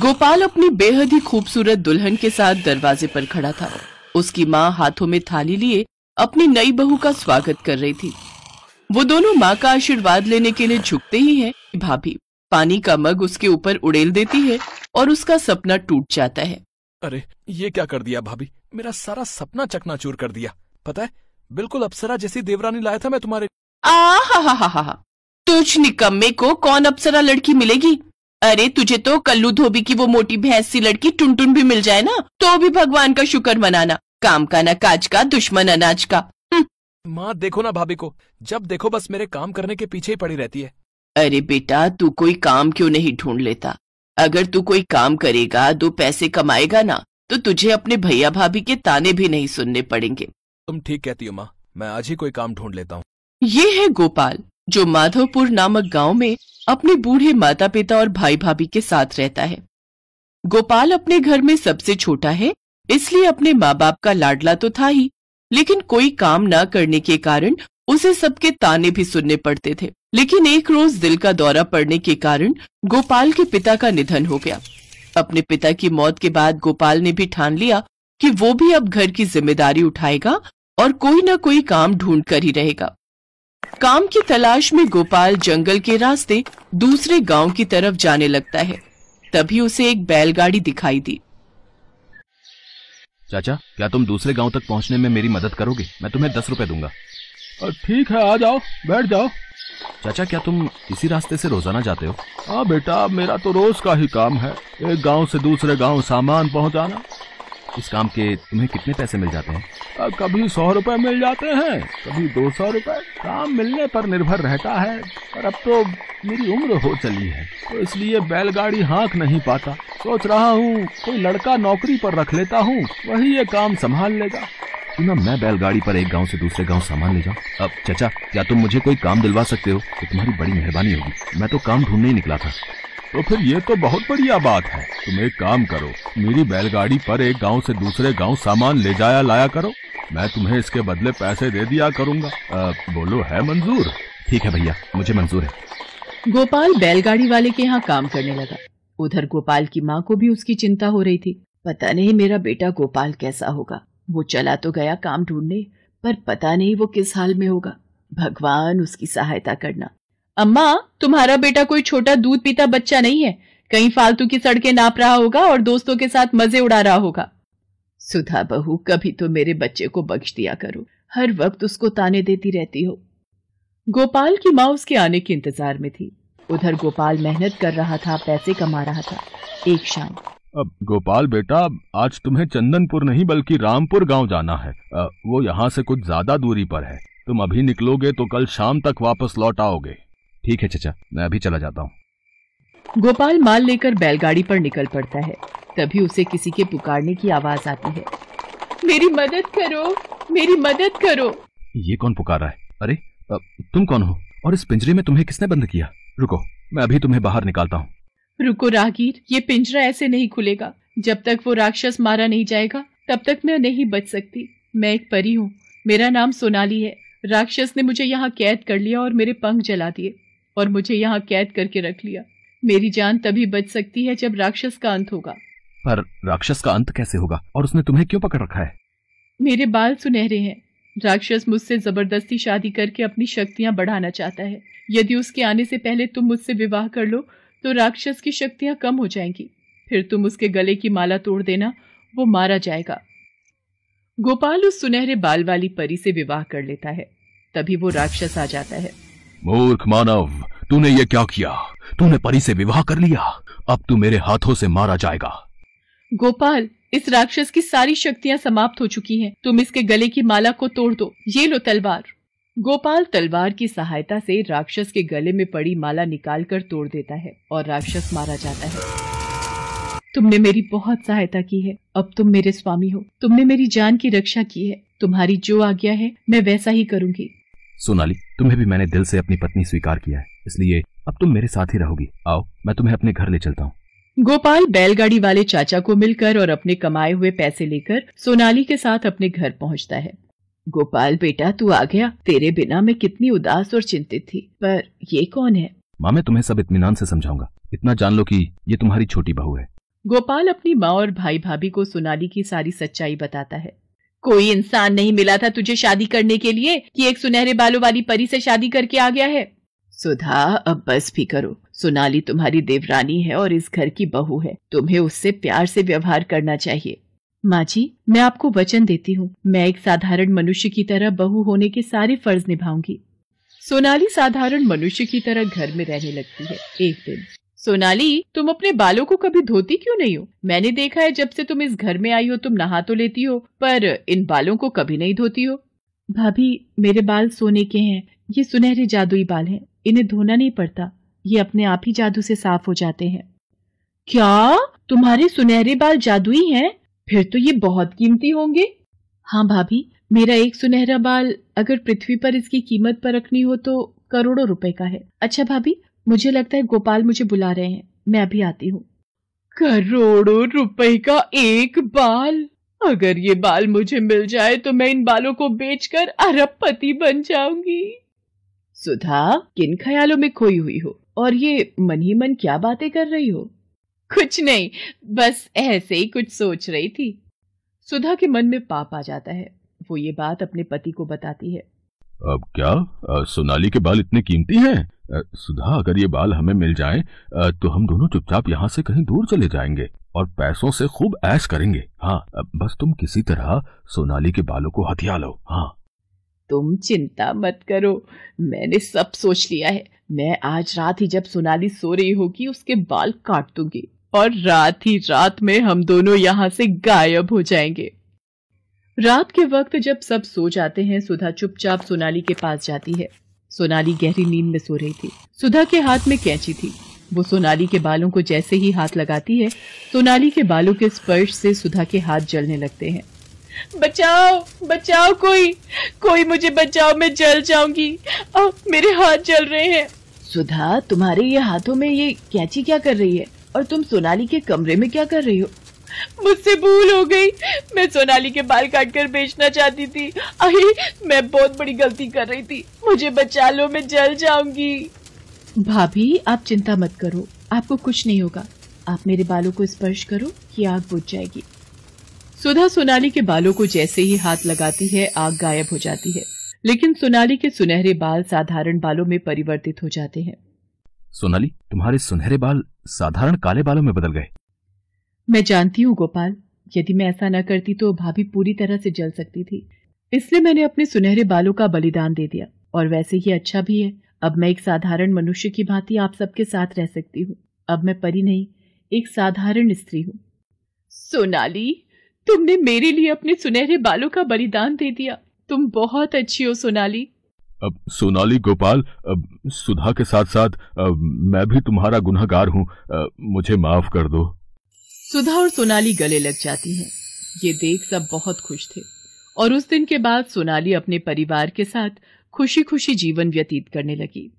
गोपाल अपनी बेहद ही खूबसूरत दुल्हन के साथ दरवाजे पर खड़ा था उसकी माँ हाथों में थाली लिए अपनी नई बहू का स्वागत कर रही थी वो दोनों माँ का आशीर्वाद लेने के लिए झुकते ही हैं भाभी पानी का मग उसके ऊपर उड़ेल देती है और उसका सपना टूट जाता है अरे ये क्या कर दिया भाभी मेरा सारा सपना चूर कर दिया पता है बिल्कुल अप्सरा जैसी देवरानी लाया था मैं तुम्हारे आ हा हा हा हा तुझ निकम्मे को कौन अप्सरा लड़की मिलेगी अरे तुझे तो कल्लू धोबी की वो मोटी भैंस सी लड़की टुनटुन भी मिल जाए ना तो भी भगवान का शुक्र मनाना काम का ना काज का दुश्मन अनाज का हम्म। माँ देखो ना भाभी को जब देखो बस मेरे काम करने के पीछे ही पड़ी रहती है अरे बेटा तू कोई काम क्यों नहीं ढूंढ लेता अगर तू कोई काम करेगा दो पैसे कमाएगा ना तो तुझे अपने भैया भाभी के ताने भी नहीं सुनने पड़ेंगे तुम ठीक कहती हो माँ मैं आज ही कोई काम ढूंढ लेता हूँ ये है गोपाल जो माधवपुर नामक गांव में अपने बूढ़े माता पिता और भाई भाभी के साथ रहता है गोपाल अपने घर में सबसे छोटा है इसलिए अपने माँ बाप का लाडला तो था ही लेकिन कोई काम ना करने के कारण उसे सबके ताने भी सुनने पड़ते थे लेकिन एक रोज दिल का दौरा पड़ने के कारण गोपाल के पिता का निधन हो गया अपने पिता की मौत के बाद गोपाल ने भी ठान लिया कि वो भी अब घर की जिम्मेदारी उठाएगा और कोई ना कोई काम ढूंढ कर ही रहेगा काम की तलाश में गोपाल जंगल के रास्ते दूसरे गांव की तरफ जाने लगता है तभी उसे एक बैलगाड़ी दिखाई दी चाचा क्या तुम दूसरे गांव तक पहुंचने में मेरी मदद करोगे मैं तुम्हें दस रुपए दूंगा ठीक है आ जाओ बैठ जाओ चाचा क्या तुम इसी रास्ते से रोजाना जाते हो हाँ बेटा मेरा तो रोज का ही काम है एक गांव से दूसरे गांव सामान पहुंचाना इस काम के तुम्हें कितने पैसे मिल जाते हैं कभी सौ रुपए मिल जाते हैं कभी दो सौ रुपए काम मिलने पर निर्भर रहता है पर अब तो मेरी उम्र हो चली है तो इसलिए बैलगाड़ी हाँक नहीं पाता सोच रहा हूँ कोई लड़का नौकरी पर रख लेता हूँ वही ये काम संभाल लेगा ना मैं बैलगाड़ी पर एक गांव से दूसरे गांव सामान ले जाऊं अब चचा क्या तुम मुझे कोई काम दिलवा सकते हो तो तुम्हारी बड़ी मेहरबानी होगी मैं तो काम ढूंढने ही निकला था तो फिर ये तो बहुत बढ़िया बात है तुम एक काम करो मेरी बैलगाड़ी पर एक गांव से दूसरे गांव सामान ले जाया लाया करो मैं तुम्हें इसके बदले पैसे दे दिया करूँगा बोलो है मंजूर ठीक है भैया मुझे मंजूर है गोपाल बैलगाड़ी वाले के यहाँ काम करने लगा उधर गोपाल की माँ को भी उसकी चिंता हो रही थी पता नहीं मेरा बेटा गोपाल कैसा होगा वो चला तो गया काम ढूंढने पर पता नहीं वो किस हाल में होगा भगवान उसकी सहायता करना अम्मा तुम्हारा बेटा कोई छोटा दूध पीता बच्चा नहीं है कहीं फालतू की सड़कें नाप रहा होगा और दोस्तों के साथ मजे उड़ा रहा होगा सुधा बहू कभी तो मेरे बच्चे को बख्श दिया करो हर वक्त उसको ताने देती रहती हो गोपाल की माँ उसके आने के इंतजार में थी उधर गोपाल मेहनत कर रहा था पैसे कमा रहा था एक शाम अब गोपाल बेटा आज तुम्हें चंदनपुर नहीं बल्कि रामपुर गांव जाना है आ, वो यहाँ से कुछ ज्यादा दूरी पर है तुम अभी निकलोगे तो कल शाम तक वापस लौट आओगे ठीक है चचा मैं अभी चला जाता हूँ गोपाल माल लेकर बैलगाड़ी पर निकल पड़ता है तभी उसे किसी के पुकारने की आवाज आती है मेरी मदद करो मेरी मदद करो ये कौन पुकार रहा है अरे तुम कौन हो और इस पिंजरे में तुम्हें किसने बंद किया रुको मैं अभी तुम्हें बाहर निकालता हूँ रुको राहगीर ये पिंजरा ऐसे नहीं खुलेगा जब तक वो राक्षस मारा नहीं जाएगा तब तक मैं नहीं बच सकती मैं एक परी हूँ मेरा नाम सोनाली है राक्षस ने मुझे यहाँ कैद कर लिया और मेरे पंख जला दिए और मुझे यहाँ कैद करके रख लिया मेरी जान तभी बच सकती है जब राक्षस का अंत होगा पर राक्षस का अंत कैसे होगा और उसने तुम्हें क्यों पकड़ रखा है मेरे बाल सुनहरे हैं राक्षस मुझसे जबरदस्ती शादी करके अपनी शक्तियाँ बढ़ाना चाहता है यदि उसके आने से पहले तुम मुझसे विवाह कर लो तो राक्षस की शक्तियाँ कम हो जाएंगी फिर तुम उसके गले की माला तोड़ देना वो मारा जाएगा गोपाल उस सुनहरे बाल वाली परी से विवाह कर लेता है तभी वो राक्षस आ जाता है मूर्ख मानव तूने ये क्या किया तूने परी से विवाह कर लिया अब तू मेरे हाथों से मारा जाएगा गोपाल इस राक्षस की सारी शक्तियाँ समाप्त हो चुकी हैं। तुम इसके गले की माला को तोड़ दो ये लो तलवार गोपाल तलवार की सहायता से राक्षस के गले में पड़ी माला निकालकर तोड़ देता है और राक्षस मारा जाता है तुमने मेरी बहुत सहायता की है अब तुम मेरे स्वामी हो तुमने मेरी जान की रक्षा की है तुम्हारी जो आज्ञा है मैं वैसा ही करूंगी सोनाली तुम्हें भी मैंने दिल से अपनी पत्नी स्वीकार किया है इसलिए अब तुम मेरे साथ ही रहोगी आओ मैं तुम्हें अपने घर ले चलता हूँ गोपाल बैलगाड़ी वाले चाचा को मिलकर और अपने कमाए हुए पैसे लेकर सोनाली के साथ अपने घर पहुँचता है गोपाल बेटा तू आ गया तेरे बिना मैं कितनी उदास और चिंतित थी पर ये कौन है माँ मैं तुम्हें सब इतमान से समझाऊंगा इतना जान लो कि ये तुम्हारी छोटी बहू है गोपाल अपनी माँ और भाई भाभी को सोनाली की सारी सच्चाई बताता है कोई इंसान नहीं मिला था तुझे शादी करने के लिए कि एक सुनहरे बालों वाली परी से शादी करके आ गया है सुधा अब बस भी करो सोनाली तुम्हारी देवरानी है और इस घर की बहू है तुम्हें उससे प्यार से व्यवहार करना चाहिए माँ जी मैं आपको वचन देती हूँ मैं एक साधारण मनुष्य की तरह बहू होने के सारे फर्ज निभाऊंगी सोनाली साधारण मनुष्य की तरह घर में रहने लगती है एक दिन सोनाली तुम अपने बालों को कभी धोती क्यों नहीं हो मैंने देखा है जब से तुम इस घर में आई हो तुम नहा तो लेती हो पर इन बालों को कभी नहीं धोती हो भाभी मेरे बाल सोने के हैं ये सुनहरे जादुई बाल हैं इन्हें धोना नहीं पड़ता ये अपने आप ही जादू से साफ हो जाते हैं क्या तुम्हारे सुनहरे बाल जादुई हैं फिर तो ये बहुत कीमती होंगे हाँ भाभी मेरा एक सुनहरा बाल अगर पृथ्वी पर इसकी कीमत पर रखनी हो तो करोड़ों रुपए का है अच्छा भाभी मुझे लगता है गोपाल मुझे बुला रहे हैं मैं अभी आती हूँ करोड़ों रुपए का एक बाल अगर ये बाल मुझे मिल जाए तो मैं इन बालों को बेचकर अरबपति बन जाऊंगी सुधा किन ख्यालों में खोई हुई हो और ये मन ही मन क्या बातें कर रही हो कुछ नहीं बस ऐसे ही कुछ सोच रही थी सुधा के मन में पाप आ जाता है वो ये बात अपने पति को बताती है अब क्या आ, सोनाली के बाल इतने कीमती हैं सुधा अगर ये बाल हमें मिल जाए तो हम दोनों चुपचाप यहाँ से कहीं दूर चले जाएंगे और पैसों से खूब ऐश करेंगे हाँ बस तुम किसी तरह सोनाली के बालों को हथिया लो हाँ तुम चिंता मत करो मैंने सब सोच लिया है मैं आज रात ही जब सोनाली सो रही होगी उसके बाल काट दूंगी और रात ही रात में हम दोनों यहाँ से गायब हो जाएंगे रात के वक्त जब सब सो जाते हैं सुधा चुपचाप सोनाली के पास जाती है सोनाली गहरी नींद में सो रही थी सुधा के हाथ में कैंची थी वो सोनाली के बालों को जैसे ही हाथ लगाती है सोनाली के बालों के स्पर्श से सुधा के हाथ जलने लगते हैं बचाओ बचाओ कोई कोई मुझे बचाओ मैं जल जाऊंगी अब मेरे हाथ जल रहे हैं सुधा तुम्हारे ये हाथों में ये कैची क्या कर रही है और तुम सोनाली के कमरे में क्या कर रही हो मुझसे भूल हो गई मैं सोनाली के बाल काट कर बेचना चाहती थी अरे मैं बहुत बड़ी गलती कर रही थी मुझे बचा लो मैं जल जाऊंगी भाभी आप चिंता मत करो आपको कुछ नहीं होगा आप मेरे बालों को स्पर्श करो कि आग बुझ जाएगी सुधा सोनाली के बालों को जैसे ही हाथ लगाती है आग गायब हो जाती है लेकिन सोनाली के सुनहरे बाल साधारण बालों में परिवर्तित हो जाते हैं सोनाली तुम्हारे सुनहरे बाल साधारण काले बालों में बदल गए मैं जानती हूँ गोपाल यदि मैं ऐसा न करती तो भाभी पूरी तरह से जल सकती थी इसलिए मैंने अपने सुनहरे बालों का बलिदान दे दिया और वैसे ही अच्छा भी है अब मैं एक साधारण मनुष्य की भांति आप सबके साथ रह सकती हूँ अब मैं परी नहीं एक साधारण स्त्री हूँ सोनाली तुमने मेरे लिए अपने सुनहरे बालों का बलिदान दे दिया तुम बहुत अच्छी हो सोनाली अब सोनाली गोपाल अब सुधा के साथ साथ अब मैं भी तुम्हारा गुनहगार हूँ मुझे माफ कर दो सुधा और सोनाली गले लग जाती हैं ये देख सब बहुत खुश थे और उस दिन के बाद सोनाली अपने परिवार के साथ खुशी खुशी जीवन व्यतीत करने लगी